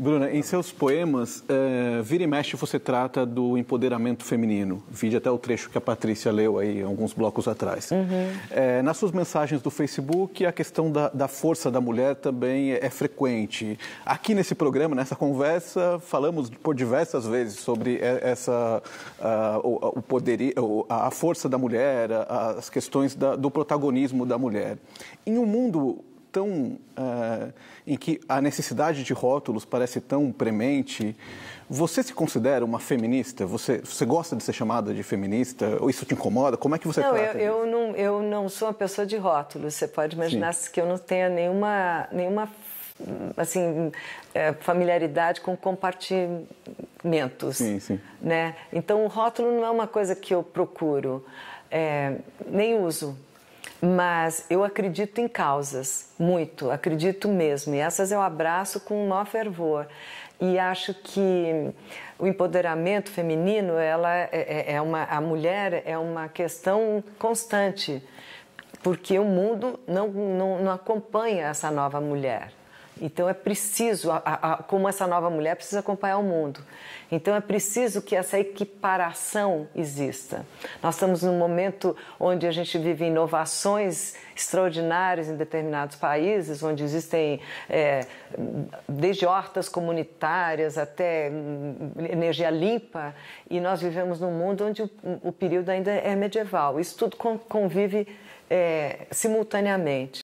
Bruna, em seus poemas, é, vira e mexe você trata do empoderamento feminino. Vide até o trecho que a Patrícia leu aí alguns blocos atrás. Uhum. É, nas suas mensagens do Facebook, a questão da, da força da mulher também é, é, frequente. Aqui nesse programa, nessa conversa, falamos por diversas vezes sobre essa a, o, o poder, a força da mulher, as questões da, do protagonismo da mulher. Em um mundo tão. Uh, em que a necessidade de rótulos parece tão premente. Você se considera uma feminista? Você, você gosta de ser chamada de feminista? Ou isso te incomoda? Como é que você não, trata eu, eu não, eu não sou uma pessoa de rótulos. Você pode imaginar Sim. que eu não tenha nenhuma, nenhuma assim eh, familiaridade com compartimentos, sim, sim. né? Então o rótulo não é uma coisa que eu procuro, é, nem uso. Mas eu acredito em causas, muito, acredito mesmo. E essas eu abraço com o maior fervor. E acho que o empoderamento feminino, ela é, é, é uma, a mulher é uma questão constante, porque o mundo não, não, não acompanha essa nova mulher. Então é preciso, a, a, como essa nova mulher precisa acompanhar o mundo. Então é preciso que essa equiparação exista. Nós estamos num momento onde a gente vive inovações extraordinárias em determinados países, onde existem é, desde hortas comunitárias até hum, energia limpa, e nós vivemos num mundo onde o, o período ainda é medieval. Isso tudo convive é, simultaneamente.